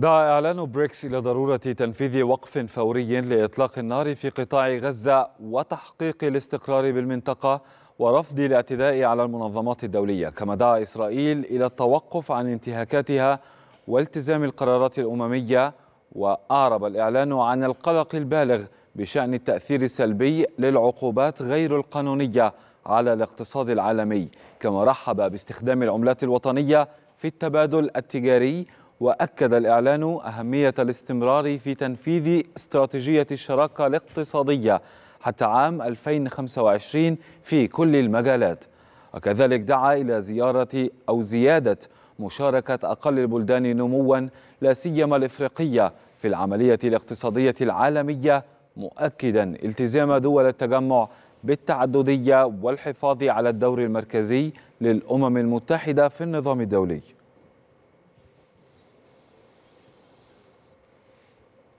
دعا إعلان بريكس إلى ضرورة تنفيذ وقف فوري لإطلاق النار في قطاع غزة وتحقيق الاستقرار بالمنطقة ورفض الاعتداء على المنظمات الدولية كما دعا إسرائيل إلى التوقف عن انتهاكاتها والتزام القرارات الأممية وأعرب الإعلان عن القلق البالغ بشأن التأثير السلبي للعقوبات غير القانونية على الاقتصاد العالمي كما رحب باستخدام العملات الوطنية في التبادل التجاري وأكد الإعلان أهمية الاستمرار في تنفيذ استراتيجية الشراكة الاقتصادية حتى عام 2025 في كل المجالات وكذلك دعا إلى زيارة أو زيادة مشاركة أقل البلدان نموا لا سيما الإفريقية في العملية الاقتصادية العالمية مؤكدا التزام دول التجمع بالتعددية والحفاظ على الدور المركزي للأمم المتحدة في النظام الدولي